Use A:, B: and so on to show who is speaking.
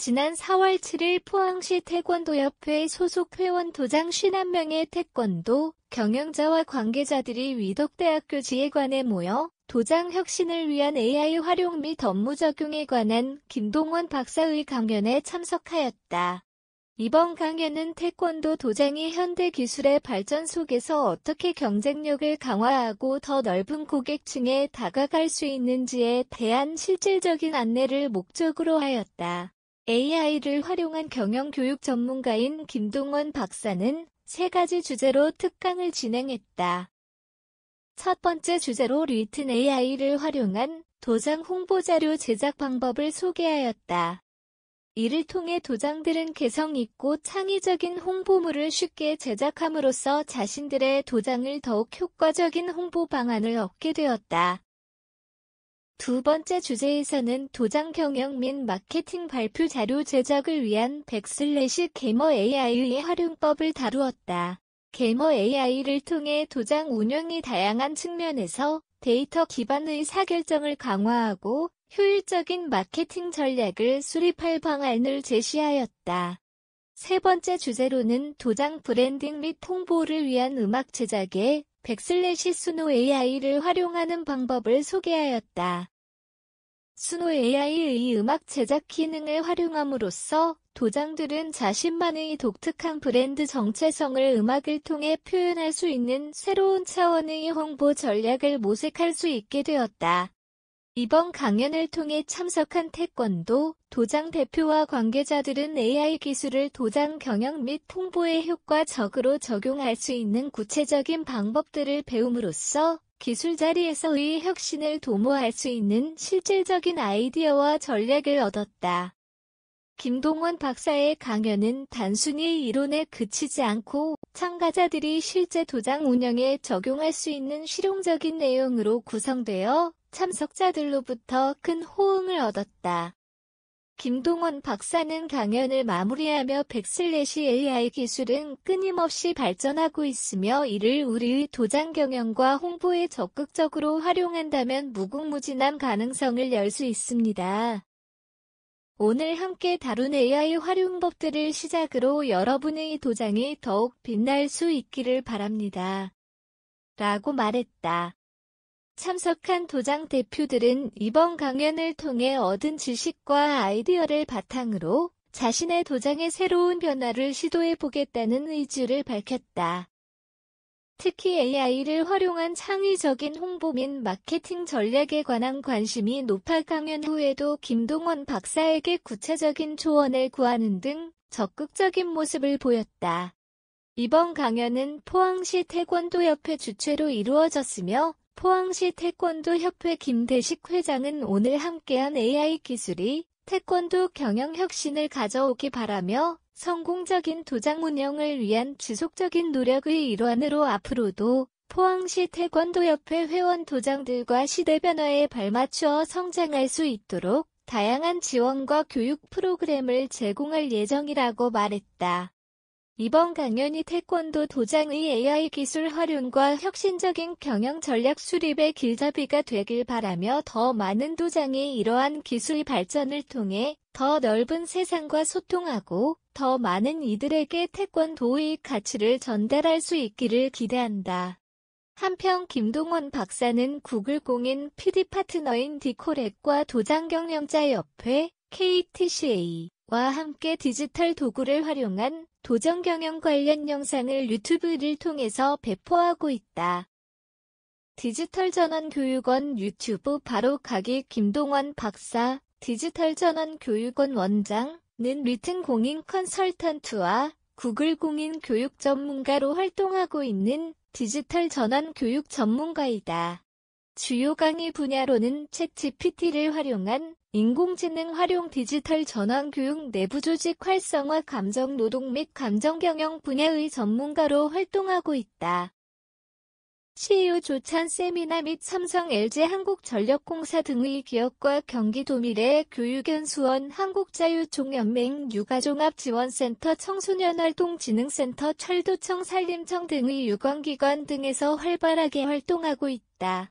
A: 지난 4월 7일 포항시 태권도협회 소속 회원 도장 51명의 태권도 경영자와 관계자들이 위덕대학교 지회관에 모여 도장 혁신을 위한 AI 활용 및 업무 적용에 관한 김동원 박사의 강연에 참석하였다. 이번 강연은 태권도 도장이 현대 기술의 발전 속에서 어떻게 경쟁력을 강화하고 더 넓은 고객층에 다가갈 수 있는지에 대한 실질적인 안내를 목적으로 하였다. AI를 활용한 경영 교육 전문가인 김동원 박사는 세 가지 주제로 특강을 진행했다. 첫 번째 주제로 리튼 AI를 활용한 도장 홍보자료 제작 방법을 소개하였다. 이를 통해 도장들은 개성 있고 창의적인 홍보물을 쉽게 제작함으로써 자신들의 도장을 더욱 효과적인 홍보 방안을 얻게 되었다. 두 번째 주제에서는 도장 경영 및 마케팅 발표 자료 제작을 위한 백슬래시 개머 AI의 활용법을 다루었다. 개머 AI를 통해 도장 운영이 다양한 측면에서 데이터 기반 의사결정을 강화하고 효율적인 마케팅 전략을 수립할 방안을 제시하였다. 세 번째 주제로는 도장 브랜딩 및통보를 위한 음악 제작에 백슬래시 수노 AI를 활용하는 방법을 소개하였다. 스노 AI의 음악 제작 기능을 활용함으로써 도장들은 자신만의 독특한 브랜드 정체성을 음악을 통해 표현할 수 있는 새로운 차원의 홍보 전략을 모색할 수 있게 되었다. 이번 강연을 통해 참석한 태권도 도장 대표와 관계자들은 AI 기술을 도장 경영 및홍보에 효과적으로 적용할 수 있는 구체적인 방법들을 배움으로써 기술 자리에서의 혁신을 도모할 수 있는 실질적인 아이디어와 전략을 얻었다. 김동원 박사의 강연은 단순히 이론에 그치지 않고 참가자들이 실제 도장 운영에 적용할 수 있는 실용적인 내용으로 구성되어 참석자들로부터 큰 호응을 얻었다. 김동원 박사는 강연을 마무리하며 백슬래시 AI 기술은 끊임없이 발전하고 있으며 이를 우리의 도장 경영과 홍보에 적극적으로 활용한다면 무궁무진한 가능성을 열 수 있습니다. 오늘 함께 다룬 AI 활용법들을 시작으로 여러분의 도장이 더욱 빛날 수 있기를 바랍니다. 라고 말했다. 참석한 도장 대표들은 이번 강연을 통해 얻은 지식과 아이디어를 바탕으로 자신의 도장의 새로운 변화를 시도해 보겠다는 의지를 밝혔다. 특히 AI를 활용한 창의적인 홍보 및 마케팅 전략에 관한 관심이 높아 강연 후에도 김동원 박사에게 구체적인 조언을 구하는 등 적극적인 모습을 보였다. 이번 강연은 포항시 태권도협회 주최로 이루어졌으며 포항시 태권도 협회 김대식 회장은 오늘 함께한 AI 기술이 태권도 경영 혁신을 가져오기 바라며 성공적인 도장 운영을 위한 지속적인 노력의 일환으로 앞으로도 포항시 태권도협회 회원 도장들과 시대 변화에 발맞추어 성장할 수 있도록 다양한 지원과 교육 프로그램을 제공할 예정이라고 말했다. 이번 강연이 태권도 도장의 AI 기술 활용과 혁신적인 경영 전략 수립의 길잡이가 되길 바라며 더 많은 도장이 이러한 기술 발전을 통해 더 넓은 세상과 소통하고 더 많은 이들에게 태권도의 가치를 전달할 수 있기를 기대한다. 한편 김동원 박사는 구글 공인 PD 파트너인 디코렉과 도장경영자협회 KTCA 함께 디지털 도구를 활용한 도전 경영 관련 영상을 유튜브를 통해서 배포하고 있다. 디지털 전원 교육원 유튜브 바로 가기 김동원 박사, 디지털 전환 교육원 원장, 는 리튼 공인 컨설턴트와 구글 공인 교육 전문가로 활동하고 있는 디지털 전환 교육 전문가이다. 주요 강의 분야로는 챗GPT를 활용한 인공지능 활용 디지털 전환 교육 내부 조직 활성화 감정 노동 및 감정 경영 분야의 전문가로 활동하고 있다. CEO 조찬 세미나 및 삼성 LG 한국전력공사 등의 기업과 경기도 미래 교육연수원 한국자유총연맹 육아종합지원센터 청소년활동진흥센터 철도청 산림청 등의 유관기관 등에서 활발하게 활동하고 있다.